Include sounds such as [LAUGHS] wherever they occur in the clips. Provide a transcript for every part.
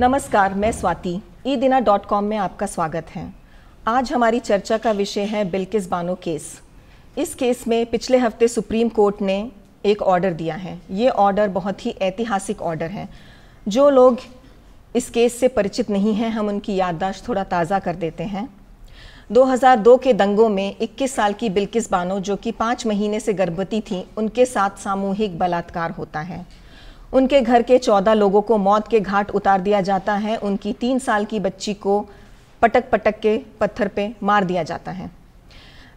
नमस्कार मैं स्वाति ई दिना डॉट कॉम में आपका स्वागत है आज हमारी चर्चा का विषय है बिल्किस बानो केस इस केस में पिछले हफ्ते सुप्रीम कोर्ट ने एक ऑर्डर दिया है ये ऑर्डर बहुत ही ऐतिहासिक ऑर्डर है जो लोग इस केस से परिचित नहीं हैं हम उनकी याददाश्त थोड़ा ताज़ा कर देते हैं 2002 के दंगों में 21 साल की बिल्किस बानो जो कि पाँच महीने से गर्भवती थी उनके साथ सामूहिक बलात्कार होता है उनके घर के चौदह लोगों को मौत के घाट उतार दिया जाता है उनकी तीन साल की बच्ची को पटक पटक के पत्थर पे मार दिया जाता है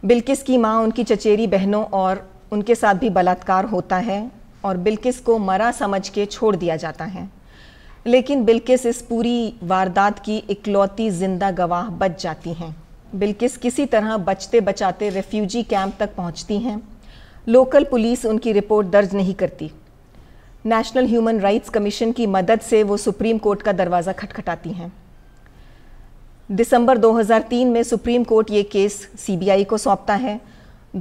बिल्किस की माँ उनकी चचेरी बहनों और उनके साथ भी बलात्कार होता है और बिल्किस को मरा समझ के छोड़ दिया जाता है लेकिन बिल्किस इस पूरी वारदात की इकलौती जिंदा गवाह बच जाती हैं बिल्किस किसी तरह बचते बचाते रेफ्यूजी कैंप तक पहुंचती हैं लोकल पुलिस उनकी रिपोर्ट दर्ज नहीं करती नेशनल ह्यूमन राइट्स कमीशन की मदद से वो सुप्रीम कोर्ट का दरवाज़ा खटखटाती हैं दिसंबर 2003 में सुप्रीम कोर्ट ये केस सीबीआई को सौंपता है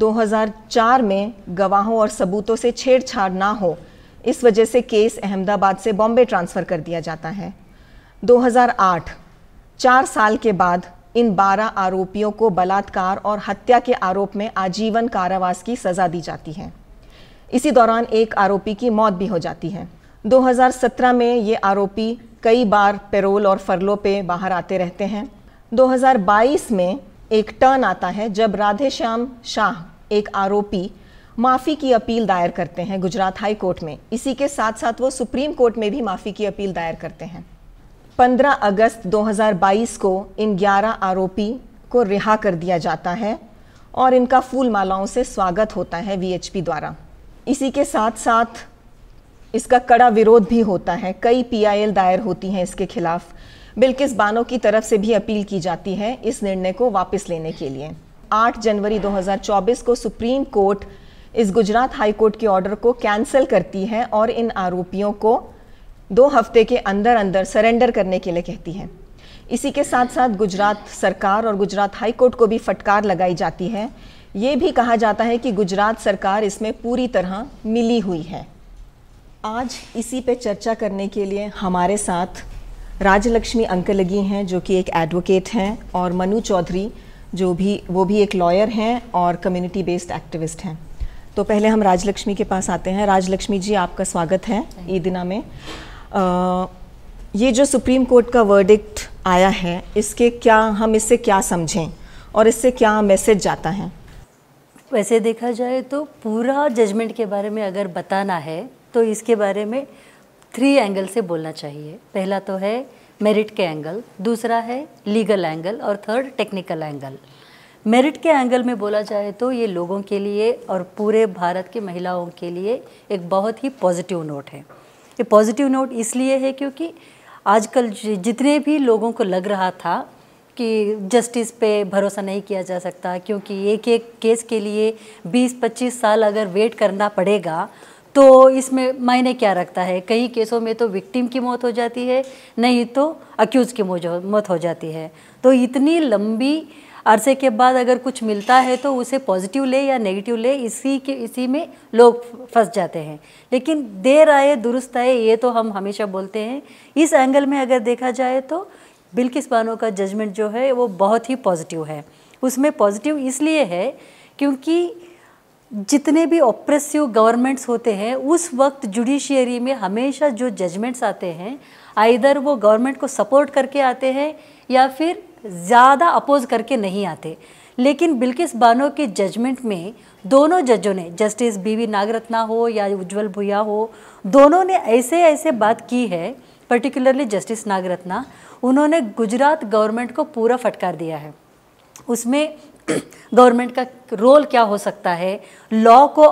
2004 में गवाहों और सबूतों से छेड़छाड़ ना हो इस वजह से केस अहमदाबाद से बॉम्बे ट्रांसफ़र कर दिया जाता है 2008 चार साल के बाद इन 12 आरोपियों को बलात्कार और हत्या के आरोप में आजीवन कारावास की सज़ा दी जाती है इसी दौरान एक आरोपी की मौत भी हो जाती है 2017 में ये आरोपी कई बार पेरोल और फरलो पे बाहर आते रहते हैं 2022 में एक टर्न आता है जब राधे श्याम शाह एक आरोपी माफ़ी की अपील दायर करते हैं गुजरात हाई कोर्ट में इसी के साथ साथ वो सुप्रीम कोर्ट में भी माफ़ी की अपील दायर करते हैं 15 अगस्त 2022 को इन 11 आरोपी को रिहा कर दिया जाता है और इनका फूल मालाओं से स्वागत होता है वीएचपी द्वारा इसी के साथ साथ इसका कड़ा विरोध भी होता है कई पीआईएल दायर होती हैं इसके खिलाफ बिल्किस बानो की तरफ से भी अपील की जाती है इस निर्णय को वापस लेने के लिए 8 जनवरी 2024 को सुप्रीम कोर्ट इस गुजरात हाई कोर्ट के ऑर्डर को कैंसिल करती है और इन आरोपियों को दो हफ्ते के अंदर अंदर सरेंडर करने के लिए कहती है इसी के साथ साथ गुजरात सरकार और गुजरात हाई कोर्ट को भी फटकार लगाई जाती है ये भी कहा जाता है कि गुजरात सरकार इसमें पूरी तरह मिली हुई है आज इसी पे चर्चा करने के लिए हमारे साथ राजलक्ष्मी अंकलगी हैं जो कि एक एडवोकेट हैं और मनु चौधरी जो भी वो भी एक लॉयर हैं और कम्युनिटी बेस्ड एक्टिविस्ट हैं तो पहले हम राजलक्ष्मी के पास आते हैं राजलक्ष्मी जी आपका स्वागत है ईदिना में आ, ये जो सुप्रीम कोर्ट का वर्डिक्ट आया है इसके क्या हम इससे क्या समझें और इससे क्या मैसेज जाता है वैसे देखा जाए तो पूरा जजमेंट के बारे में अगर बताना है तो इसके बारे में थ्री एंगल से बोलना चाहिए पहला तो है मेरिट के एंगल दूसरा है लीगल एंगल और थर्ड टेक्निकल एंगल मेरिट के एंगल में बोला जाए तो ये लोगों के लिए और पूरे भारत की महिलाओं के लिए एक बहुत ही पॉजिटिव नोट है ये पॉजिटिव नोट इसलिए है क्योंकि आजकल जितने भी लोगों को लग रहा था कि जस्टिस पे भरोसा नहीं किया जा सकता क्योंकि एक एक केस के लिए 20-25 साल अगर वेट करना पड़ेगा तो इसमें मायने क्या रखता है कई केसों में तो विक्टिम की मौत हो जाती है नहीं तो अक्यूज की मौत हो जाती है तो इतनी लंबी अरसे के बाद अगर कुछ मिलता है तो उसे पॉजिटिव ले या नेगेटिव ले इसी के इसी में लोग फंस जाते हैं लेकिन देर आए दुरुस्त आए ये तो हम हमेशा बोलते हैं इस एंगल में अगर देखा जाए तो बिल्किस बानो का जजमेंट जो है वो बहुत ही पॉजिटिव है उसमें पॉजिटिव इसलिए है क्योंकि जितने भी ऑप्रेसिव गवर्नमेंट्स होते हैं उस वक्त जुडिशियरी में हमेशा जो जजमेंट्स आते हैं आइधर वो गवर्नमेंट को सपोर्ट करके आते हैं या फिर ज़्यादा अपोज करके नहीं आते लेकिन बिल्किस बानो के जजमेंट में दोनों जजों ने जस्टिस बीवी नागरत्ना हो या उज्जवल भुया हो दोनों ने ऐसे ऐसे बात की है पर्टिकुलरली जस्टिस नागरत्ना उन्होंने गुजरात गवर्नमेंट को पूरा फटकार दिया है उसमें गवर्नमेंट [CLEARS THROAT] का रोल क्या हो सकता है लॉ को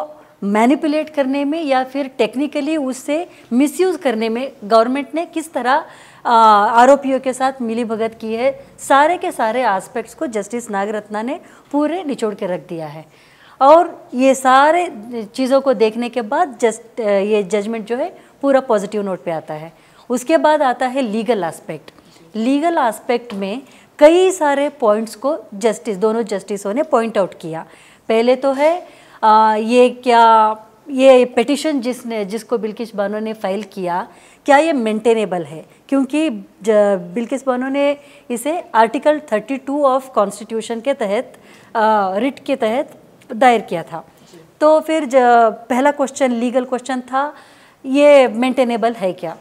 मैनिपुलेट करने में या फिर टेक्निकली उससे मिसयूज़ करने में गवर्नमेंट ने किस तरह आरोपियों के साथ मिलीभगत की है सारे के सारे एस्पेक्ट्स को जस्टिस नागरत्ना ने पूरे निचोड़ के रख दिया है और ये सारे चीज़ों को देखने के बाद जस्ट ये जजमेंट जो है पूरा पॉजिटिव नोट पे आता है उसके बाद आता है लीगल एस्पेक्ट लीगल एस्पेक्ट में कई सारे पॉइंट्स को जस्टिस दोनों जस्टिसों ने पॉइंट आउट किया पहले तो है आ, ये क्या ये पिटिशन जिसने जिसको बिल्किश बानो ने फाइल किया क्या ये मेंटेनेबल है क्योंकि बिल्किस बानो ने इसे आर्टिकल 32 ऑफ कॉन्स्टिट्यूशन के तहत रिट के तहत दायर किया था तो फिर पहला क्वेश्चन लीगल क्वेश्चन था ये मेंटेनेबल है क्या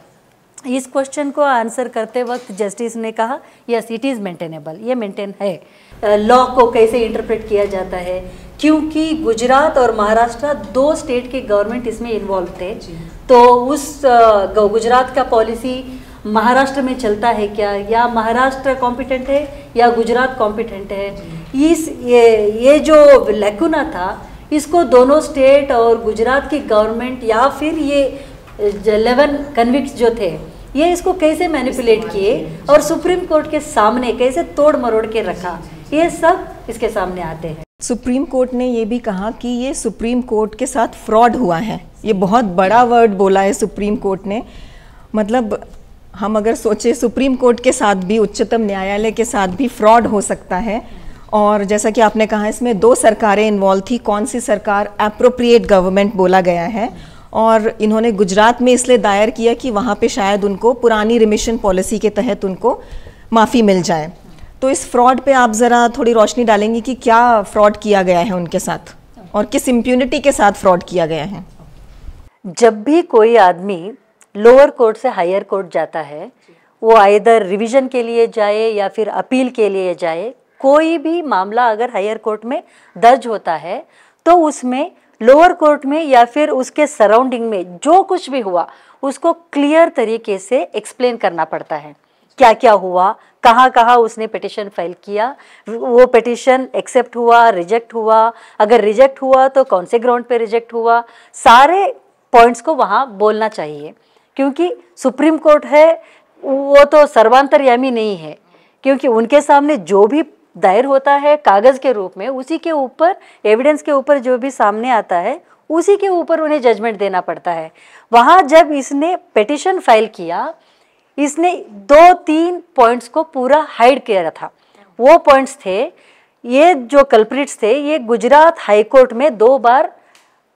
इस क्वेश्चन को आंसर करते वक्त जस्टिस ने कहा यस इट इज़ मेंटेनेबल ये मेंटेन है लॉ को कैसे इंटरप्रेट किया जाता है क्योंकि गुजरात और महाराष्ट्र दो स्टेट के गवर्नमेंट इसमें इन्वॉल्व थे तो उस गुजरात का पॉलिसी महाराष्ट्र में चलता है क्या या महाराष्ट्र कॉम्पिटेंट है या गुजरात कॉम्पिटेंट है इस ये ये जो लैकुना था इसको दोनों स्टेट और गुजरात की गवर्नमेंट या फिर ये 11 कन्विक्ट जो थे ये इसको कैसे मैनिपुलेट किए और सुप्रीम कोर्ट के सामने कैसे तोड़ मरोड़ के रखा ये सब इसके सामने आते हैं सुप्रीम कोर्ट ने ये भी कहा कि ये सुप्रीम कोर्ट के साथ फ्रॉड हुआ है ये बहुत बड़ा वर्ड बोला है सुप्रीम कोर्ट ने मतलब हम अगर सोचे सुप्रीम कोर्ट के साथ भी उच्चतम न्यायालय के साथ भी फ्रॉड हो सकता है और जैसा कि आपने कहा इसमें दो सरकारें इन्वॉल्व थी कौन सी सरकार अप्रोप्रिएट गवर्नमेंट बोला गया है और इन्होंने गुजरात में इसलिए दायर किया कि वहाँ पे शायद उनको पुरानी रिमिशन पॉलिसी के तहत उनको माफ़ी मिल जाए तो इस फ्रॉड पे आप ज़रा थोड़ी रोशनी डालेंगी कि क्या फ्रॉड किया गया है उनके साथ और किस इम्प्यूनिटी के साथ फ्रॉड किया गया है जब भी कोई आदमी लोअर कोर्ट से हायर कोर्ट जाता है वो आइधर रिविजन के लिए जाए या फिर अपील के लिए जाए कोई भी मामला अगर हायर कोर्ट में दर्ज होता है तो उसमें लोअर कोर्ट में या फिर उसके सराउंडिंग में जो कुछ भी हुआ उसको क्लियर तरीके से एक्सप्लेन करना पड़ता है क्या क्या हुआ कहाँ कहाँ उसने पिटिशन फाइल किया वो पिटिशन एक्सेप्ट हुआ रिजेक्ट हुआ अगर रिजेक्ट हुआ तो कौन से ग्राउंड पे रिजेक्ट हुआ सारे पॉइंट्स को वहाँ बोलना चाहिए क्योंकि सुप्रीम कोर्ट है वो तो सर्वांतरयामी नहीं है क्योंकि उनके सामने जो भी दायर होता है कागज़ के रूप में उसी के ऊपर एविडेंस के ऊपर जो भी सामने आता है उसी के ऊपर उन्हें जजमेंट देना पड़ता है वहां जब इसने पिटिशन फाइल किया इसने दो तीन पॉइंट्स को पूरा हाइड किया था वो पॉइंट्स थे ये जो कल्प्रिट्स थे ये गुजरात हाईकोर्ट में दो बार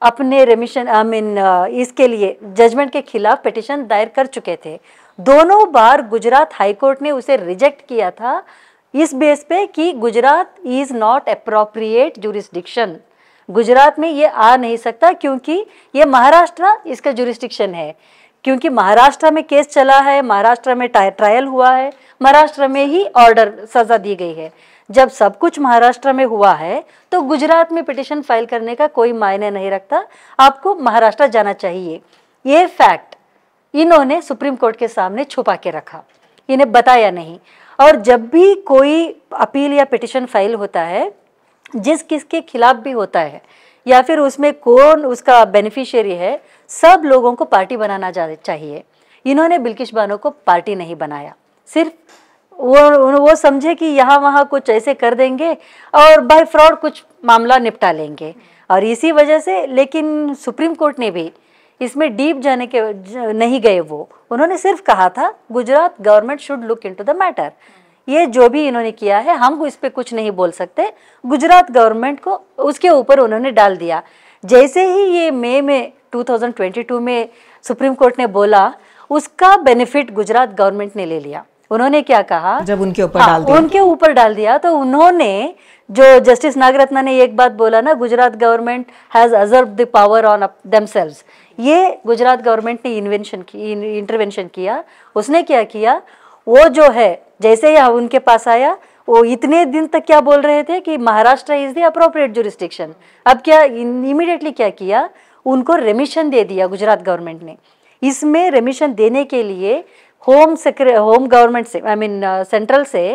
अपने remission I I mean mean, uh, इसके लिए जजमेंट के खिलाफ पिटिशन दायर कर चुके थे दोनों बार गुजरात हाईकोर्ट ने उसे रिजेक्ट किया था इस बेस पे कि Gujarat is not appropriate jurisdiction Gujarat में ये आ नहीं सकता क्योंकि ये महाराष्ट्र इसका जुरिस्डिक्शन है क्योंकि महाराष्ट्र में केस चला है महाराष्ट्र में ट्रायल हुआ है महाराष्ट्र में ही ऑर्डर सज़ा दी गई है जब सब कुछ महाराष्ट्र में हुआ है तो गुजरात में पिटिशन फाइल करने का कोई मायने नहीं रखता आपको महाराष्ट्र जाना चाहिए ये फैक्ट इन्होंने सुप्रीम कोर्ट के सामने छुपा के रखा इन्हें बताया नहीं और जब भी कोई अपील या पिटिशन फाइल होता है जिस किसके खिलाफ भी होता है या फिर उसमें कौन उसका बेनिफिशियरी है सब लोगों को पार्टी बनाना चाहिए इन्होंने बिल्किश बानो को पार्टी नहीं बनाया सिर्फ वो वो समझे कि यहाँ वहाँ कुछ ऐसे कर देंगे और बाय फ्रॉड कुछ मामला निपटा लेंगे और इसी वजह से लेकिन सुप्रीम कोर्ट ने भी इसमें डीप जाने के नहीं गए वो उन्होंने सिर्फ कहा था Gujarat government should look into the matter ये जो भी इन्होंने किया है हम इस पर कुछ नहीं बोल सकते गुजरात गवर्नमेंट को उसके ऊपर उन्होंने डाल दिया जैसे ही ये मई में 2022 में सुप्रीम कोर्ट ने बोला उसका बेनिफिट गुजरात गवर्नमेंट ने ले लिया उन्होंने क्या कहा जब उनके ऊपर हाँ, डाल दिया उनके ऊपर डाल दिया तो उन्होंने जो जस्टिस नागरत्ना ने एक बात बोला ना Gujarat government has reserve the power on themselves ये गुजरात गवर्नमेंट ने इन्वेंशन की इंटरवेंशन किया उसने क्या किया वो जो है जैसे ही उनके पास आया वो इतने दिन तक क्या बोल रहे थे कि Maharashtra is the appropriate jurisdiction अब क्या इमिडिएटली क्या किया उनको रेमिशन दे दिया गुजरात गवर्नमेंट ने इसमें रेमिशन देने के लिए होम सेक्रे होम गवर्नमेंट से आई मीन सेंट्रल से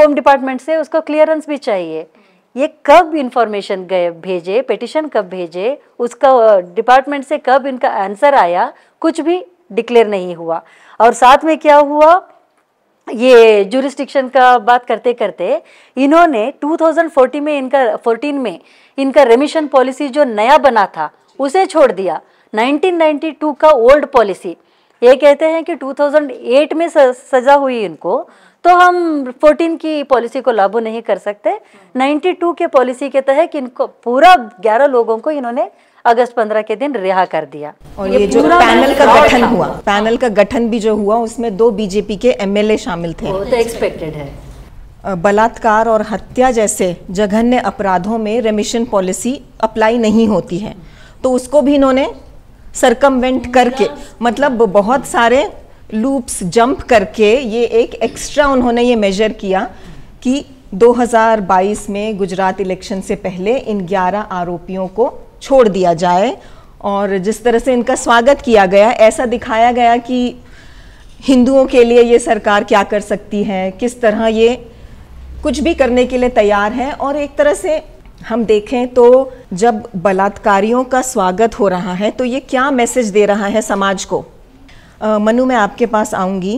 होम डिपार्टमेंट से उसको क्लियरेंस भी चाहिए ये कब इन्फॉर्मेशन गए भेजे पिटिशन कब भेजे उसका डिपार्टमेंट से कब इनका आंसर आया कुछ भी डिक्लेयर नहीं हुआ और साथ में क्या हुआ ये जूरिस्टिक्शन का बात करते करते इन्होंने 2014 में इनका 14 में इनका रेमिशन पॉलिसी जो नया बना था उसे छोड़ दिया 1992 का ओल्ड पॉलिसी ये कहते हैं कि 2008 में सजा हुई इनको तो हम 14 की पॉलिसी को लागू नहीं कर सकते 92 के पॉलिसी के तहत इनको पूरा 11 लोगों को इन्होंने अगस्त 15 के दिन रिहा कर दिया और ये, ये जो पैनल का गठन हुआ पैनल का गठन भी जो हुआ उसमें दो बीजेपी के एमएलए शामिल थे तो एक्सपेक्टेड है बलात्कार और हत्या जैसे जघन्य अपराधों में रेमिशन पॉलिसी अप्लाई नहीं होती है तो उसको भी इन्होंने सरकमवेंट हाँ, करके हाँ। मतलब बहुत सारे लूप्स जंप करके ये एक एक्स्ट्रा उन्होंने ये मेजर किया कि 2022 में गुजरात इलेक्शन से पहले इन 11 आरोपियों को छोड़ दिया जाए और जिस तरह से इनका स्वागत किया गया ऐसा दिखाया गया कि हिंदुओं के लिए ये सरकार क्या कर सकती है किस तरह ये कुछ भी करने के लिए तैयार है और एक तरह से हम देखें तो जब बलात्कारियों का स्वागत हो रहा है तो ये क्या मैसेज दे रहा है समाज को मनु मैं आपके पास आऊँगी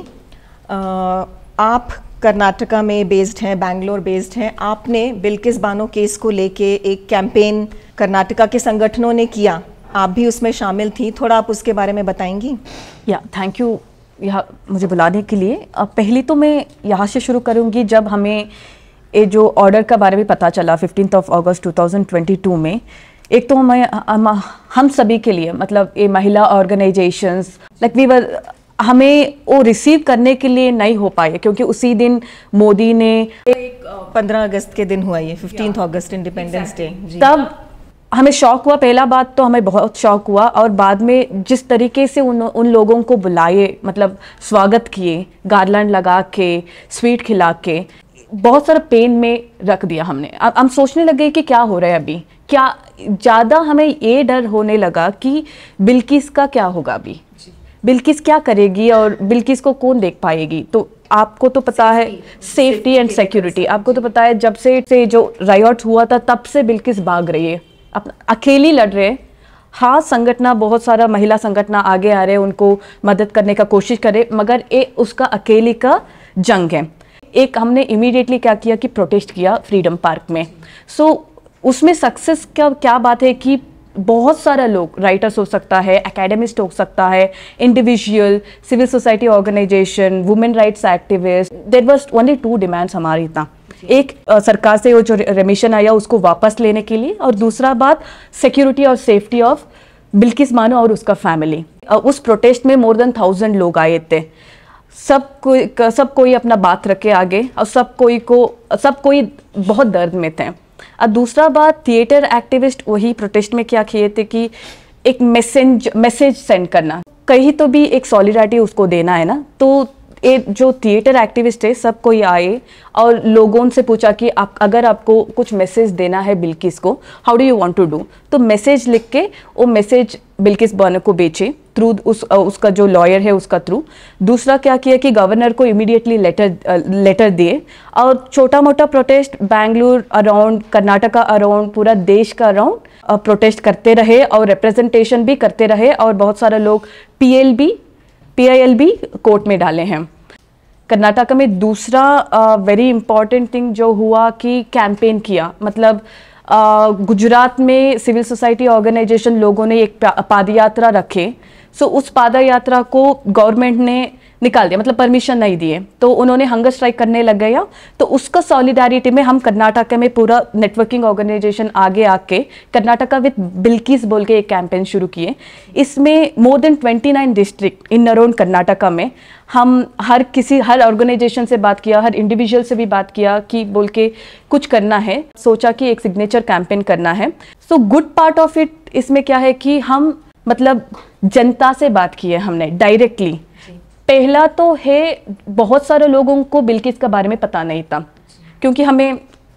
आप कर्नाटका में बेस्ड हैं बैंगलोर बेस्ड हैं आपने बिल्किस बानो केस को लेके एक कैंपेन कर्नाटका के संगठनों ने किया आप भी उसमें शामिल थी थोड़ा आप उसके बारे में बताएंगी या थैंक यू यह मुझे बुलाने के लिए पहली तो मैं यहाँ से शुरू करूँगी जब हमें ये जो ऑर्डर का बारे में पता चला फिफ्टीन ऑफ अगस्त 2022 में एक तो हमें हम, हम सभी के लिए मतलब ये महिला ऑर्गेनाइजेशंस लाइक वी वर हमें वो रिसीव करने के लिए नहीं हो पाए क्योंकि उसी दिन मोदी ने एक पंद्रह अगस्त के दिन हुआ ये फिफ्टीन अगस्त इंडिपेंडेंस डे तब हमें शौक हुआ पहला बात तो हमें बहुत शौक हुआ और बाद में जिस तरीके से उन उन लोगों को बुलाए मतलब स्वागत किए गार्लैंड लगा के स्वीट खिला के बहुत सारा पेन में रख दिया हमने अब हम सोचने लगे कि क्या हो रहा है अभी क्या ज़्यादा हमें ये डर होने लगा कि बिल्किस का क्या होगा अभी बिल्किस क्या करेगी और बिल्किस को कौन देख पाएगी तो आपको तो पता है सेफ्टी एंड सिक्योरिटी आपको तो पता है जब से से जो रायट हुआ था तब से बिल्किस भाग रही है अप अकेली लड़ रहे हैं हाँ संगठना बहुत सारा महिला संगठना आगे आ रहे हैं उनको मदद करने का कोशिश करे मगर ये उसका अकेली का जंग है एक हमने इमीडिएटली क्या किया कि प्रोटेस्ट किया फ्रीडम पार्क में सो so, उसमें सक्सेस का क्या बात है कि बहुत सारा लोग राइटर्स हो सकता है एकेडमिस्ट हो सकता है individual civil society organization women rights activist there was only two demands हमारी इतना एक आ, सरकार से वो जो रेमिशन आया उसको वापस लेने के लिए और दूसरा बात सिक्योरिटी और सेफ्टी ऑफ बिल्किस मानो और उसका फैमिली उस प्रोटेस्ट में मोर देन थाउजेंड लोग आए थे सब कोई सब कोई अपना बात रखे आगे और सब कोई को सब कोई बहुत दर्द में थे और दूसरा बात थिएटर एक्टिविस्ट वही प्रोटेस्ट में क्या किए थे कि एक मैसेज मैसेज सेंड करना कहीं तो भी एक सॉलिडारिटी उसको देना है ना तो ये जो थिएटर एक्टिविस्ट है सबको ये आए और लोगों से पूछा कि आप अगर आपको कुछ मैसेज देना है बिल्किस को how do you want to do तो मैसेज लिख के वो मैसेज बिल्किस बर्नर को बेचे थ्रू उस उसका जो लॉयर है उसका थ्रू दूसरा क्या किया कि गवर्नर को इमीडिएटली लेटर लेटर दिए और छोटा मोटा protest Bangalore around Karnataka around पूरा देश का अराउंड प्रोटेस्ट करते रहे और रिप्रेजेंटेशन भी करते रहे और बहुत सारे लोग पीएल भी पीआईएलबी कोर्ट में डाले हैं कर्नाटका में दूसरा वेरी इंपॉर्टेंट थिंग जो हुआ कि कैंपेन किया मतलब गुजरात में सिविल सोसाइटी ऑर्गेनाइजेशन लोगों ने एक पादयात्रा रखे सो so, उस पादयात्रा को गवर्नमेंट ने निकाल दिया मतलब परमिशन नहीं दिए तो उन्होंने हंगर स्ट्राइक करने लग गया तो उसका सॉलिडारिटी में हम कर्नाटका में पूरा नेटवर्किंग ऑर्गेनाइजेशन आगे आके कर्नाटका विथ बिल्किस बोल के एक कैंपेन शुरू किए इसमें more than 29 district in around Karnataka में हम हर किसी हर ऑर्गेनाइजेशन से बात किया हर इंडिविजुअल से भी बात किया कि बोल के कुछ करना है सोचा कि एक सिग्नेचर कैंपेन करना है so good part of it इसमें क्या है कि हम मतलब जनता से बात की है हमने डायरेक्टली पहला तो है बहुत सारे लोगों को बिल्किस के बारे में पता नहीं था क्योंकि हमें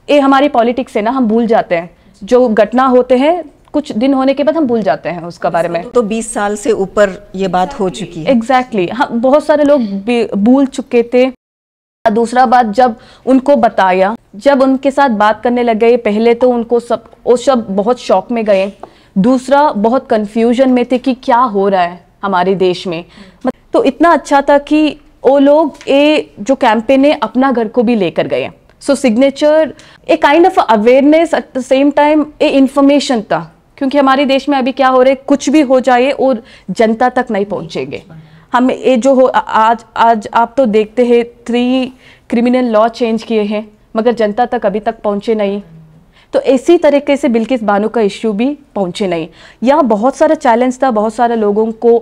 ये हमारी पॉलिटिक्स है ना हम भूल जाते हैं जो घटना होते हैं कुछ दिन होने के बाद हम भूल जाते हैं उसका बारे में तो 20 साल से ऊपर ये बात हो चुकी है एग्जैक्टली exactly. हाँ बहुत सारे लोग भूल चुके थे दूसरा बात जब उनको बताया जब उनके साथ बात करने लग गए पहले तो उनको सब वो सब बहुत शौक में गए दूसरा बहुत कंफ्यूजन में थे कि क्या हो रहा है हमारे देश में तो इतना अच्छा था कि वो लोग ये जो कैंपेन है अपना घर को भी लेकर गए so signature a kind of awareness at the same time a information था क्योंकि हमारे देश में अभी क्या हो रहा है कुछ भी हो जाए और जनता तक नहीं पहुंचेंगे हम ये जो हो आज आज आप तो देखते हैं थ्री क्रिमिनल लॉ चेंज किए हैं मगर जनता तक अभी तक पहुंचे नहीं तो इसी तरीके से बिल्किस बानो का इश्यू भी पहुंचे नहीं यहाँ बहुत सारा चैलेंज था बहुत सारे लोगों को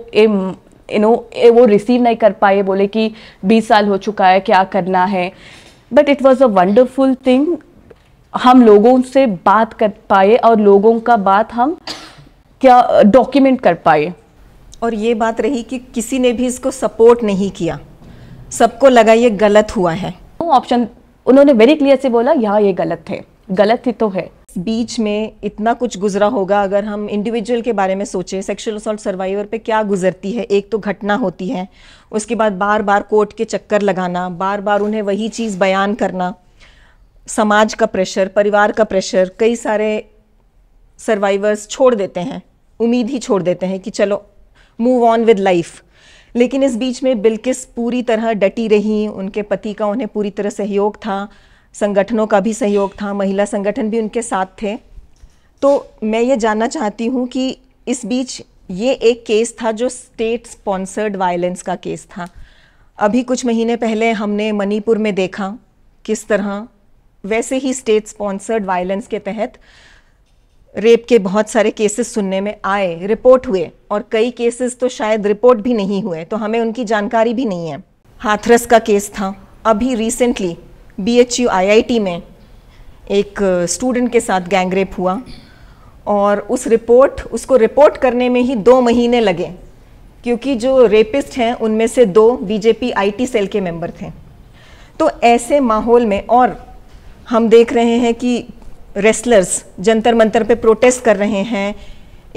यू नो eh, वो रिसीव नहीं कर पाए बोले कि बीस साल हो चुका है क्या करना है but it was a wonderful thing हम लोगों से बात कर पाए और लोगों का बात हम क्या डॉक्यूमेंट कर पाए और ये बात रही कि किसी ने भी इसको सपोर्ट नहीं किया सबको लगा ये गलत हुआ है ऑप्शन उन्होंने वेरी क्लियर से बोला यहाँ ये गलत है गलत ही तो है बीच में इतना कुछ गुजरा होगा अगर हम इंडिविजुअल के बारे में सोचें सेक्सुअल असॉल्ट सर्वाइवर पे क्या गुजरती है एक तो घटना होती है उसके बाद बार बार कोर्ट के चक्कर लगाना बार बार उन्हें वही चीज़ बयान करना समाज का प्रेशर परिवार का प्रेशर कई सारे सर्वाइवर्स छोड़ देते हैं उम्मीद ही छोड़ देते हैं कि चलो मूव ऑन विद लाइफ लेकिन इस बीच में बिल्किस पूरी तरह डटी रही उनके पति का उन्हें पूरी तरह सहयोग था संगठनों का भी सहयोग था महिला संगठन भी उनके साथ थे तो मैं ये जानना चाहती हूँ कि इस बीच ये एक केस था जो स्टेट स्पॉन्सर्ड वायलेंस का केस था अभी कुछ महीने पहले हमने मणिपुर में देखा किस तरह वैसे ही स्टेट स्पॉन्सर्ड वायलेंस के तहत रेप के बहुत सारे केसेस सुनने में आए रिपोर्ट हुए और कई केसेस तो शायद रिपोर्ट भी नहीं हुए तो हमें उनकी जानकारी भी नहीं है हाथरस का केस था अभी रिसेंटली बीएचयू आईआईटी में एक स्टूडेंट uh, के साथ गैंगरेप हुआ और उस रिपोर्ट उसको रिपोर्ट करने में ही दो महीने लगे क्योंकि जो रेपिस्ट हैं उनमें से दो बीजेपी आईटी सेल के मेंबर थे तो ऐसे माहौल में और हम देख रहे हैं कि रेसलर्स जंतर मंतर पे प्रोटेस्ट कर रहे हैं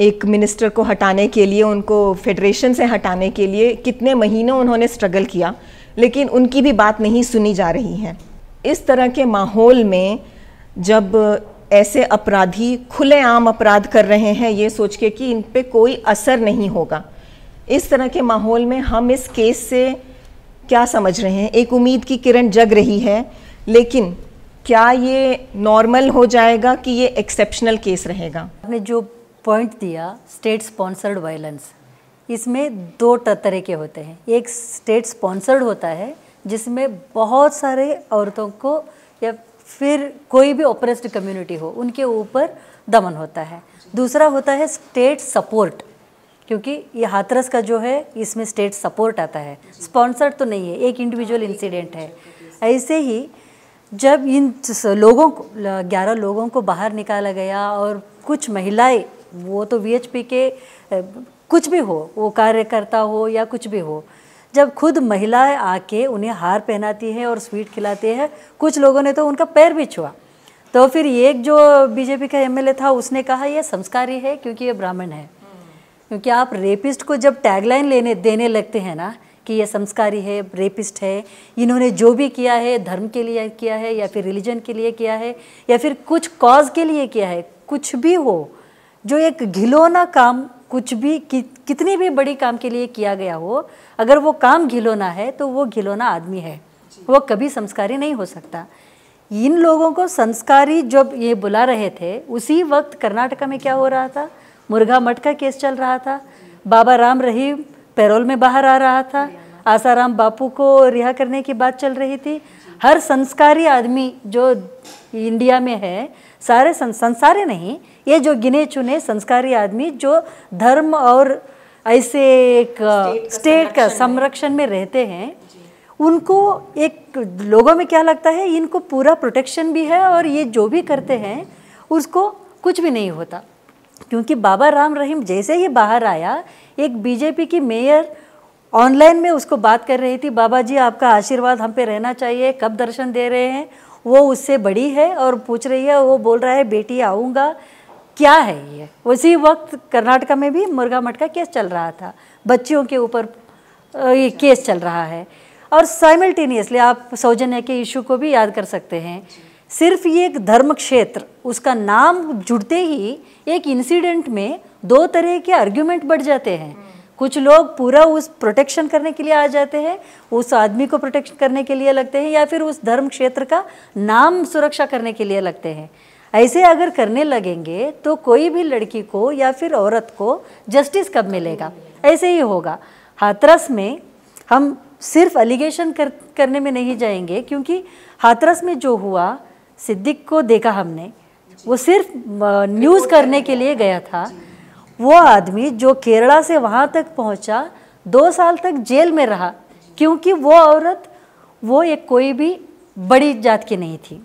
एक मिनिस्टर को हटाने के लिए उनको फेडरेशन से हटाने के लिए कितने महीनों उन्होंने स्ट्रगल किया लेकिन उनकी भी बात नहीं सुनी जा रही है इस तरह के माहौल में जब ऐसे अपराधी खुलेआम अपराध कर रहे हैं ये सोच के कि इन पर कोई असर नहीं होगा इस तरह के माहौल में हम इस केस से क्या समझ रहे हैं एक उम्मीद की किरण जग रही है लेकिन क्या ये नॉर्मल हो जाएगा कि ये एक्सेप्शनल केस रहेगा आपने जो पॉइंट दिया स्टेट स्पॉन्सर्ड वायलेंस इसमें दो तरह के होते हैं एक स्टेट स्पॉन्सर्ड होता है जिसमें बहुत सारे औरतों को या फिर कोई भी ओपरेस्ड कम्युनिटी हो उनके ऊपर दमन होता है दूसरा होता है स्टेट सपोर्ट क्योंकि ये हाथरस का जो है इसमें स्टेट सपोर्ट आता है स्पॉन्सर्ड तो नहीं है एक इंडिविजुअल इंसिडेंट हाँ, है ऐसे ही जब इन लोगों को ग्यारह लोगों को बाहर निकाला गया और कुछ महिलाएं वो तो वीएचपी के कुछ भी हो वो कार्यकर्ता हो या कुछ भी हो जब खुद महिलाएं आके उन्हें हार पहनाती है और स्वीट खिलाती है कुछ लोगों ने तो उनका पैर भी छुआ तो फिर एक जो बीजेपी का एमएलए था उसने कहा यह संस्कारी है क्योंकि ये ब्राह्मण है क्योंकि आप रेपिस्ट को जब टैगलाइन लेने देने लगते हैं ना कि ये संस्कारी है रेपिस्ट है इन्होंने जो भी किया है धर्म के लिए किया है या फिर रिलीजन के लिए किया है या फिर कुछ कॉज के लिए किया है कुछ भी हो जो एक घिलौना काम कुछ भी कि, कितनी भी बड़ी काम के लिए किया गया हो अगर वो काम घिलौना है तो वो घिलौना आदमी है वो कभी संस्कारी नहीं हो सकता इन लोगों को संस्कारी जब ये बुला रहे थे उसी वक्त कर्नाटका में क्या हो रहा था मुर्गा मठ का केस चल रहा था बाबा राम रहीम पैरोल में बाहर आ रहा था आसाराम बापू को रिहा करने की बात चल रही थी हर संस्कारी आदमी जो इंडिया में है सारे संसारे नहीं ये जो गिने चुने संस्कारी आदमी जो धर्म और ऐसे एक स्टेट का संरक्षण में रहते हैं उनको एक लोगों में क्या लगता है इनको पूरा प्रोटेक्शन भी है और ये जो भी करते हैं उसको कुछ भी नहीं होता क्योंकि बाबा राम रहीम जैसे ही बाहर आया एक बीजेपी की मेयर ऑनलाइन में उसको बात कर रही थी बाबा जी आपका आशीर्वाद हम पे रहना चाहिए कब दर्शन दे रहे हैं वो उससे बड़ी है और पूछ रही है वो बोल रहा है बेटी आऊँगा क्या है ये उसी वक्त कर्नाटका में भी मुर्गा मठ का केस चल रहा था बच्चियों के ऊपर ये केस चल रहा है और साइमल्टेनियसली आप सौजन्य के इशू को भी याद कर सकते हैं सिर्फ ये एक धर्म क्षेत्र उसका नाम जुड़ते ही एक इंसिडेंट में दो तरह के आर्ग्यूमेंट बढ़ जाते हैं हम्म। कुछ लोग पूरा उस प्रोटेक्शन करने के लिए आ जाते हैं उस आदमी को प्रोटेक्शन करने के लिए लगते हैं या फिर उस धर्म क्षेत्र का नाम सुरक्षा करने के लिए लगते हैं ऐसे अगर करने लगेंगे तो कोई भी लड़की को या फिर औरत को जस्टिस कब मिलेगा ऐसे ही होगा हाथरस में हम सिर्फ एलिगेशन कर, करने में नहीं जाएंगे क्योंकि हाथरस में जो हुआ सिद्दीक को देखा हमने वो सिर्फ न्यूज़ करने के लिए गया था वो आदमी जो केरला से वहाँ तक पहुँचा दो साल तक जेल में रहा क्योंकि वो औरत वो एक कोई भी बड़ी जात की नहीं थी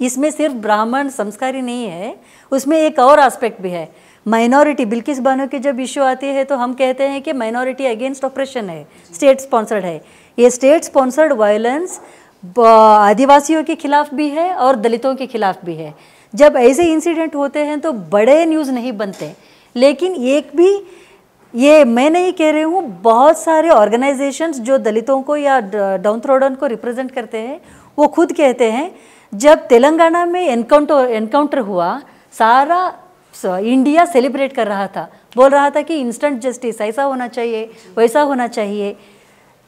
इसमें सिर्फ ब्राह्मण संस्कारी नहीं है उसमें एक और एस्पेक्ट भी है माइनॉरिटी बिल्किस बानो की जब इश्यू आती है तो हम कहते हैं कि माइनॉरिटी अगेंस्ट ऑपरेशन है स्टेट स्पॉन्सर्ड है ये स्टेट स्पॉन्सर्ड वायलेंस आदिवासियों के खिलाफ भी है और दलितों के खिलाफ भी है जब ऐसे इंसिडेंट होते हैं तो बड़े न्यूज़ नहीं बनते लेकिन एक भी ये मैं नहीं कह रही हूँ बहुत सारे ऑर्गेनाइजेशंस जो दलितों को या डाउन थ्रोडन को रिप्रेजेंट करते हैं वो खुद कहते हैं जब तेलंगाना में एनकाउंटर एनकाउंटर हुआ सारा इंडिया सेलिब्रेट कर रहा था बोल रहा था कि इंस्टेंट जस्टिस ऐसा होना चाहिए वैसा होना चाहिए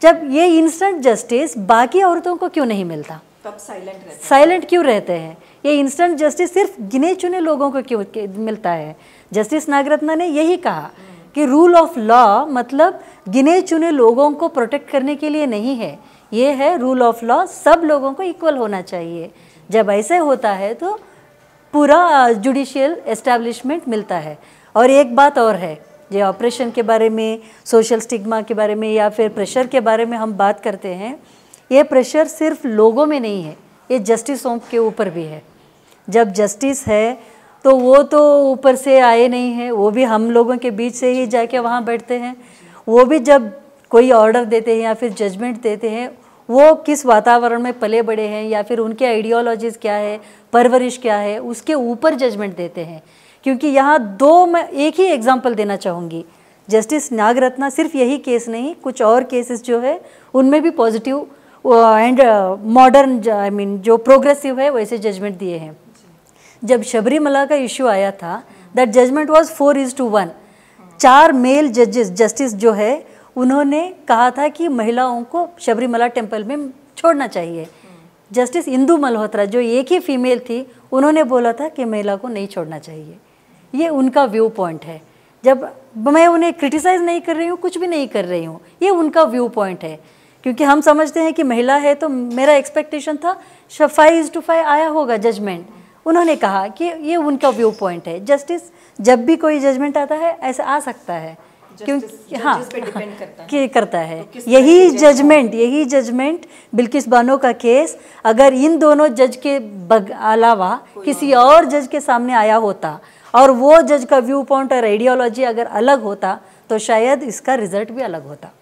जब ये इंस्टेंट जस्टिस बाकी औरतों को क्यों नहीं मिलता तब साइलेंट रहते साइलेंट क्यों रहते हैं ये इंस्टेंट जस्टिस सिर्फ गिने चुने लोगों को क्यों मिलता है जस्टिस नागरत्ना ने यही कहा कि रूल ऑफ लॉ मतलब गिने चुने लोगों को प्रोटेक्ट करने के लिए नहीं है ये है रूल ऑफ लॉ सब लोगों को इक्वल होना चाहिए जब ऐसे होता है तो पूरा जुडिशियल एस्टेब्लिशमेंट मिलता है और एक बात और है ये ऑपरेशन के बारे में सोशल स्टिग्मा के बारे में या फिर प्रेशर के बारे में हम बात करते हैं ये प्रेशर सिर्फ लोगों में नहीं है ये जस्टिसों के ऊपर भी है जब जस्टिस है तो वो तो ऊपर से आए नहीं हैं वो भी हम लोगों के बीच से ही जाके वहाँ बैठते हैं वो भी जब कोई ऑर्डर देते हैं या फिर जजमेंट देते हैं वो किस वातावरण में पले बड़े हैं या फिर उनके आइडियोलॉजीज़ क्या है परवरिश क्या है उसके ऊपर जजमेंट देते हैं क्योंकि यहाँ दो मैं एक ही एग्जाम्पल देना चाहूँगी जस्टिस नागरत्ना सिर्फ यही केस नहीं कुछ और केसेस जो है उनमें भी positive and modern I mean जो प्रोग्रेसिव है वैसे जजमेंट दिए हैं जब शबरीमला का इश्यू आया था that judgement was four is to one चार मेल जजेस जस्टिस जो है उन्होंने कहा था कि महिलाओं को शबरीमला टेम्पल में छोड़ना चाहिए जस्टिस इंदू मल्होत्रा जो एक ही फीमेल थी उन्होंने बोला था कि महिला को नहीं छोड़ना चाहिए ये उनका व्यू पॉइंट है जब मैं उन्हें क्रिटिसाइज़ नहीं कर रही हूँ कुछ भी नहीं कर रही हूँ ये उनका व्यू पॉइंट है क्योंकि हम समझते हैं कि महिला है तो मेरा एक्सपेक्टेशन था फाइव इज टू फाइव आया होगा जजमेंट उन्होंने कहा कि ये उनका व्यू पॉइंट है जस्टिस जब भी कोई जजमेंट आता है ऐसा आ सकता है क्योंकि हाँ के हाँ, करता है करता है तो यही जजमेंट यही जजमेंट बिल्किस बानो का केस अगर इन दोनों जज के अलावा किसी और जज के सामने आया होता और वो जज का व्यू पॉइंट और आइडियोलॉजी अगर अलग होता तो शायद इसका रिजल्ट भी अलग होता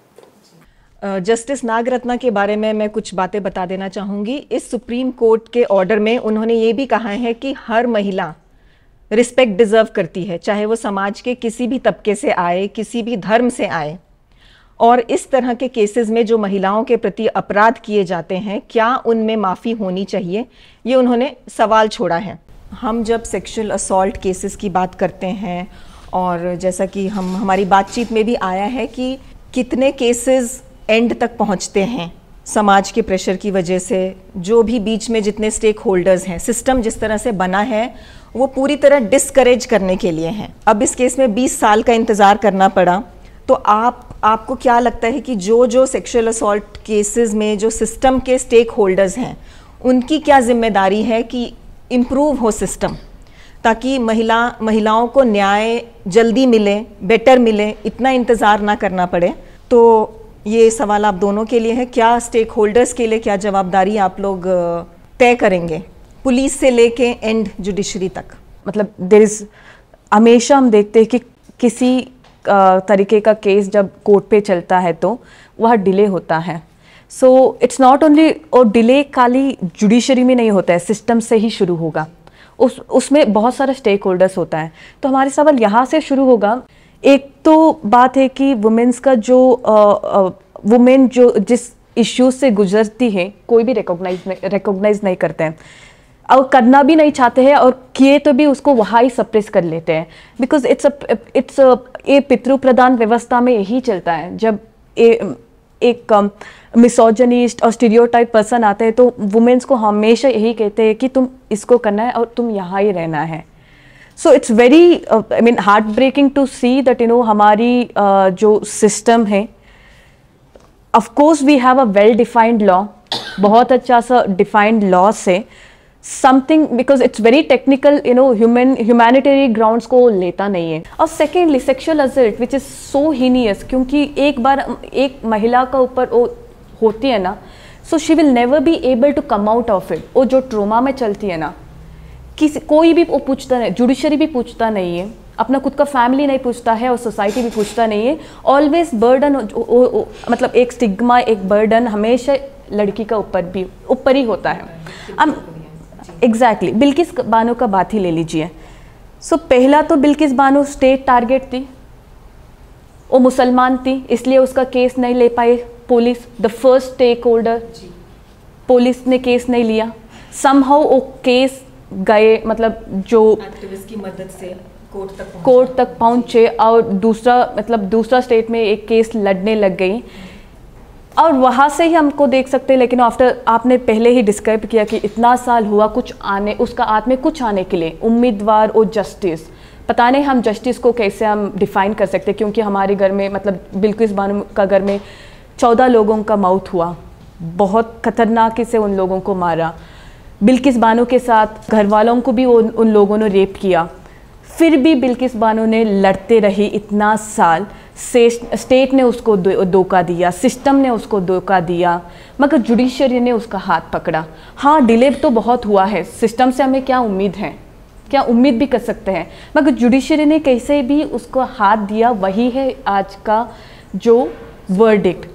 जस्टिस नागरत्ना के बारे में मैं कुछ बातें बता देना चाहूँगी इस सुप्रीम कोर्ट के ऑर्डर में उन्होंने ये भी कहा है कि हर महिला रिस्पेक्ट डिज़र्व करती है चाहे वो समाज के किसी भी तबके से आए किसी भी धर्म से आए और इस तरह के केसेस में जो महिलाओं के प्रति अपराध किए जाते हैं क्या उनमें माफ़ी होनी चाहिए ये उन्होंने सवाल छोड़ा है हम जब सेक्सुअल असोल्ट केसेस की बात करते हैं और जैसा कि हम हमारी बातचीत में भी आया है कि कितने केसेस एंड तक पहुंचते हैं समाज के प्रेशर की वजह से जो भी बीच में जितने स्टेक होल्डर्स हैं सिस्टम जिस तरह से बना है वो पूरी तरह डिस्करेज करने के लिए हैं अब इस केस में 20 साल का इंतज़ार करना पड़ा तो आप आपको क्या लगता है कि जो जो सेक्शुअल असल्ट केसेस में जो सिस्टम के स्टेक होल्डर्स हैं उनकी क्या जिम्मेदारी है कि इम्प्रूव हो सिस्टम ताकि महिला महिलाओं को न्याय जल्दी मिले बेटर मिले इतना इंतज़ार ना करना पड़े तो ये सवाल आप दोनों के लिए है क्या स्टेक होल्डर्स के लिए क्या जवाबदारी आप लोग तय करेंगे पुलिस से लेके एंड जुडिशरी तक मतलब देर इज़ हमेशा हम देखते हैं कि किसी तरीके का केस जब कोर्ट पे चलता है तो वह डिले होता है सो इट्स नॉट ओनली और डिले खाली जुडिशरी में नहीं होता है सिस्टम से ही शुरू होगा उस उसमें बहुत सारा स्टेक होल्डर्स होता है तो हमारे सवाल यहाँ से शुरू होगा एक तो बात है कि वुमेन्स का जो वुमेन जो जिस इश्यूज से गुजरती हैं कोई भी रिकॉग्नाइज नहीं रिकॉग्नाइज नहीं करते हैं और करना भी नहीं चाहते हैं और किए तो भी उसको वहाँ ही सप्रेस कर लेते हैं बिकॉज इट्स इट्स ये पितृ प्रधान व्यवस्था में यही चलता है जब ए, एक मिसोजनिस्ट और स्टीरियोटाइप पर्सन आते हैं तो वुमेन्स को हमेशा यही कहते हैं कि तुम इसको करना है और तुम यहाँ ही रहना है so it's very I mean heart breaking to see that you know हमारी uh, जो सिस्टम है of course we have a well defined law बहुत अच्छा सा डिफाइंड लॉस है something because it's very technical you know human humanitarian grounds को लेता नहीं है और secondly sexual assault which is so heinous क्योंकि एक बार एक महिला का ऊपर वो होती है ना so she will never be able to come out of it वो जो ट्रोमा में चलती है ना किसी कोई भी वो पूछता नहीं जुडिशरी भी पूछता नहीं है अपना खुद का फैमिली नहीं पूछता है और सोसाइटी भी पूछता नहीं है ऑलवेज बर्डन मतलब एक स्टिग्मा एक बर्डन हमेशा लड़की का ऊपर भी ऊपर ही होता है अब एग्जैक्टली बिल्किस बानो का बात ही ले लीजिए सो so, पहला तो बिल्किस बानो स्टेट टारगेट थी वो मुसलमान थी इसलिए उसका केस नहीं ले पाए police the first stake holder police ने केस नहीं लिया सम हाउ वो केस गए मतलब जो की मदद से कोर्ट तक कोर्ट तक पहुंचे और दूसरा मतलब दूसरा स्टेट में एक केस लड़ने लग गई और वहाँ से ही हमको देख सकते हैं लेकिन आफ्टर आपने पहले ही डिस्क्राइब किया कि इतना साल हुआ कुछ आने उसका हाथ में कुछ आने के लिए उम्मीदवार और जस्टिस पता नहीं हम जस्टिस को कैसे हम डिफाइन कर सकते क्योंकि हमारे घर में मतलब बिल्कुल इस बानो का घर में चौदह लोगों का मौत हुआ बहुत खतरनाक से उन लोगों को मारा बिल्किस बानो के साथ घर वालों को भी उन, उन लोगों ने रेप किया फिर भी बिल्किस बानो ने लड़ते रही इतना साल से स्टेट ने उसको धोखा दो, दिया सिस्टम ने उसको धोखा दिया मगर जुडिशरी ने उसका हाथ पकड़ा हाँ डिले तो बहुत हुआ है सिस्टम से हमें क्या उम्मीद है क्या उम्मीद भी कर सकते हैं मगर जुडिशरी ने कैसे भी उसको हाथ दिया वही है आज का जो वर्डिक्ट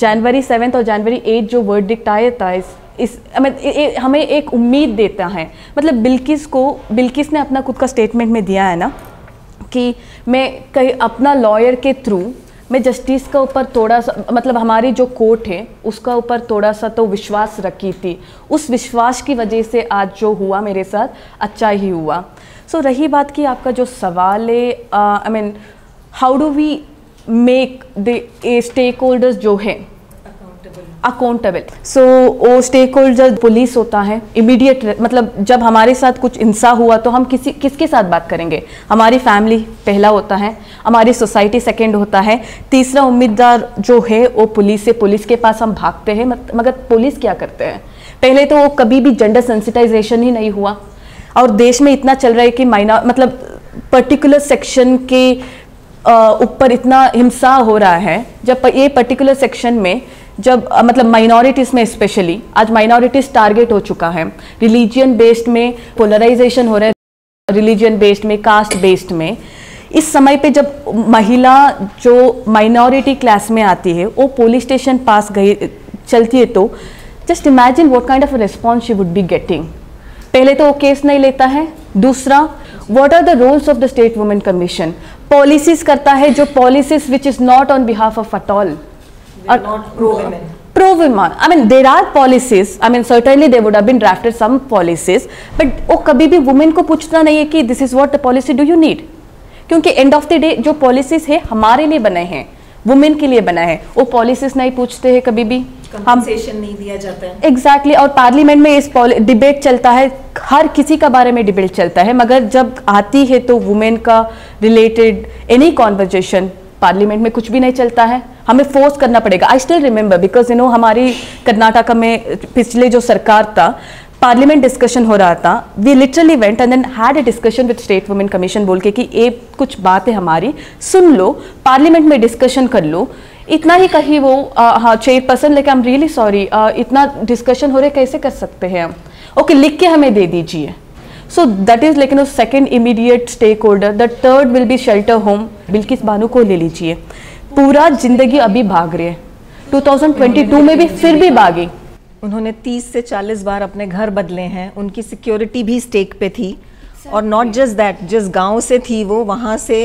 जनवरी सेवेंथ और जनवरी एट जो वर्डिक्ट आया था इस इस ए, हमें एक उम्मीद देता है मतलब बिल्किस को बिल्किस ने अपना खुद का स्टेटमेंट में दिया है ना कि मैं कहीं अपना लॉयर के थ्रू मैं जस्टिस का ऊपर थोड़ा सा मतलब हमारी जो कोर्ट है उसका ऊपर थोड़ा सा तो विश्वास रखी थी उस विश्वास की वजह से आज जो हुआ मेरे साथ अच्छा ही हुआ सो so, रही बात की आपका जो सवाल है I mean how do we make the stake holders जो हैं अकाउंटेबल सो वो स्टेक होल्डर पुलिस होता है इमीडिएट मतलब जब हमारे साथ कुछ हिंसा हुआ तो हम किसी किसके साथ बात करेंगे हमारी फैमिली पहला होता है हमारी सोसाइटी सेकेंड होता है तीसरा उम्मीदवार जो है वो पुलिस से पुलिस के पास हम भागते हैं मगर पुलिस क्या करते हैं पहले तो वो कभी भी जेंडर सेंसिटाइजेशन ही नहीं हुआ और देश में इतना चल रहा है कि माइना मतलब पर्टिकुलर सेक्शन के ऊपर इतना हिंसा हो रहा है जब ये पर्टिकुलर सेक्शन में जब मतलब माइनॉरिटीज़ में स्पेशली आज माइनॉरिटीज़ टारगेट हो चुका है रिलीजियन बेस्ड में पोलराइजेशन हो रहा है रिलीजियन बेस्ड में कास्ट बेस्ड में इस समय पे जब महिला जो माइनॉरिटी क्लास में आती है वो पुलिस स्टेशन पास गई चलती है तो just imagine what kind of response she would be getting पहले तो वो केस नहीं लेता है दूसरा what are the roles of the state women commission policies करता है जो policies which is not on behalf of at all are not pro women pro women i mean there are policies i mean certainly they would have been drafted some policies but oh, kabhi bhi women ko puchna nahi hai ki this is what the policy do you need kyunki end of the day jo policies hai hamare liye banaye hain women के लिए बना है वो policies नहीं पूछते हैं कभी भी हम नहीं दिया जाता है एग्जैक्टली exactly, और पार्लियामेंट में इस डिबेट चलता है हर किसी का बारे में डिबेट चलता है मगर जब आती है तो वुमेन का रिलेटेड एनी कॉन्वर्जेशन पार्लियामेंट में कुछ भी नहीं चलता है हमें फोर्स करना पड़ेगा I still remember because you know हमारी कर्नाटका में पिछले जो सरकार था पार्लियामेंट डिस्कशन हो रहा था we literally went and then had a discussion with state women commission बोल के कि ये कुछ बात है हमारी सुन लो पार्लियामेंट में डिस्कशन कर लो इतना ही कहीं वो हाँ चेयरपर्सन लेके आई एम रियली सॉरी इतना डिस्कशन हो रहे कैसे कर सकते हैं हम ओके लिख के हमें दे दीजिए सो दैट इज़ लेकिन second immediate stake holder the third will be shelter home Bilkis Bano को ले लीजिए पूरा जिंदगी अभी भाग रही है 2022 में भी फिर भी भागी उन्होंने 30 से 40 बार अपने घर बदले हैं उनकी सिक्योरिटी भी स्टेक पे थी और नॉट जस्ट दैट जिस गांव से थी वो वहाँ से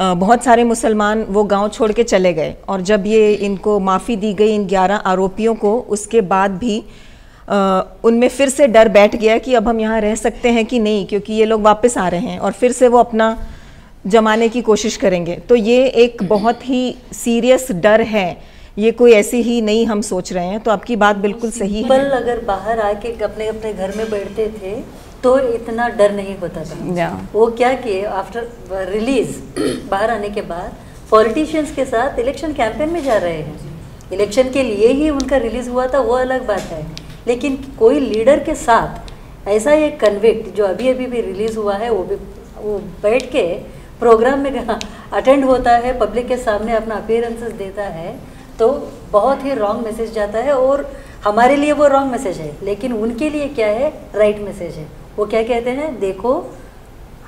बहुत सारे मुसलमान वो गांव छोड़ के चले गए और जब ये इनको माफ़ी दी गई इन 11 आरोपियों को उसके बाद भी उनमें फिर से डर बैठ गया कि अब हम यहाँ रह सकते हैं कि नहीं क्योंकि ये लोग वापस आ रहे हैं और फिर से वो अपना जमाने की कोशिश करेंगे तो ये एक हम्म। बहुत ही सीरियस डर है ये कोई ऐसी ही नहीं हम सोच रहे हैं तो आपकी बात बिल्कुल सही है अगर बाहर आके अपने अपने घर में बैठते थे तो इतना डर नहीं होता था yeah. वो क्या किए आफ्टर रिलीज बाहर आने के बाद पॉलिटिशियंस के साथ इलेक्शन कैंपेन में जा रहे हैं इलेक्शन के लिए ही उनका रिलीज हुआ था वो अलग बात है लेकिन कोई लीडर के साथ ऐसा एक कन्विक्ट जो अभी अभी भी रिलीज़ हुआ है वो भी वो बैठ के प्रोग्राम में अटेंड [LAUGHS] होता है पब्लिक के सामने अपना अपेयरेंसेस देता है तो बहुत ही रॉन्ग मैसेज जाता है और हमारे लिए वो रॉन्ग मैसेज है लेकिन उनके लिए क्या है राइट right मैसेज है वो क्या कहते हैं देखो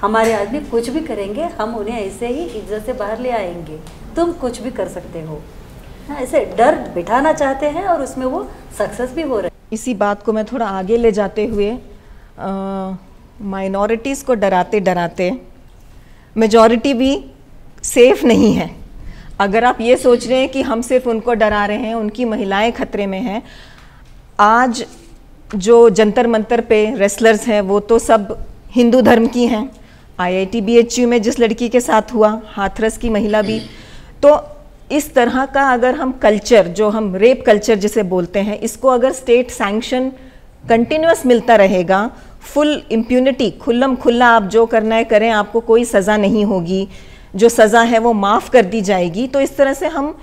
हमारे आदमी कुछ भी करेंगे हम उन्हें ऐसे ही इज्जत से बाहर ले आएंगे तुम कुछ भी कर सकते हो ऐसे डर बिठाना चाहते हैं और उसमें वो सक्सेस भी हो रहे इसी बात को मैं थोड़ा आगे ले जाते हुए माइनॉरिटीज़ को डराते डराते मेजॉरिटी भी सेफ नहीं है अगर आप ये सोच रहे हैं कि हम सिर्फ उनको डरा रहे हैं उनकी महिलाएं खतरे में हैं आज जो जंतर मंतर पे रेसलर्स हैं वो तो सब हिंदू धर्म की हैं आईआईटी बीएचयू में जिस लड़की के साथ हुआ हाथरस की महिला भी तो इस तरह का अगर हम कल्चर जो हम रेप कल्चर जिसे बोलते हैं इसको अगर स्टेट सैंक्शन कंटिन्यूस मिलता रहेगा फुल इम्प्यूनिटी खुल्लम खुल्ला आप जो करना है करें आपको कोई सज़ा नहीं होगी जो सज़ा है वो माफ़ कर दी जाएगी तो इस तरह से हम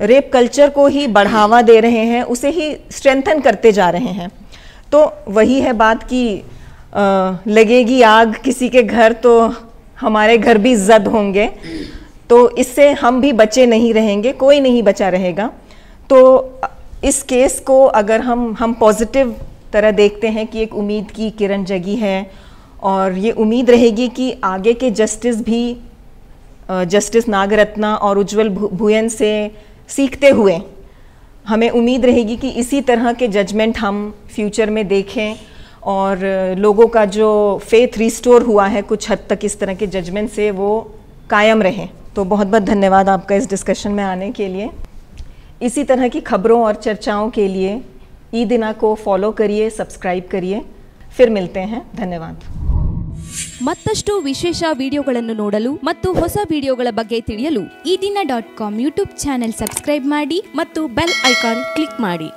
रेप कल्चर को ही बढ़ावा दे रहे हैं उसे ही स्ट्रेंथन करते जा रहे हैं तो वही है बात कि लगेगी आग किसी के घर तो हमारे घर भी जद होंगे तो इससे हम भी बचे नहीं रहेंगे कोई नहीं बचा रहेगा तो इस केस को अगर हम हम पॉजिटिव तरह देखते हैं कि एक उम्मीद की किरण जगी है और ये उम्मीद रहेगी कि आगे के जस्टिस भी जस्टिस नागरत्ना और उज्जवल भुयन से सीखते हुए हमें उम्मीद रहेगी कि इसी तरह के जजमेंट हम फ्यूचर में देखें और लोगों का जो फेथ रिस्टोर हुआ है कुछ हद तक इस तरह के जजमेंट से वो कायम रहें तो बहुत बहुत धन्यवाद आपका इस डिस्कशन में आने के लिए इसी तरह की खबरों और चर्चाओं के लिए ई दिना को फॉलो करिए सब्सक्राइब करिए फिर मिलते हैं धन्यवाद ಮತ್ತಷ್ಟು ವಿಶೇಷ ವಿಡಿಯೋಗಳನ್ನು ನೋಡಲು ಮತ್ತು ಹೊಸ ವಿಡಿಯೋಗಳ ಬಗ್ಗೆ ತಿಳಿಯಲು ಈ ದಿನ dot com YouTube channel subscribe ಮಾಡಿ ಮತ್ತು ಬೆಲ್ ಐಕಾನ್ ಕ್ಲಿಕ್ ಮಾಡಿ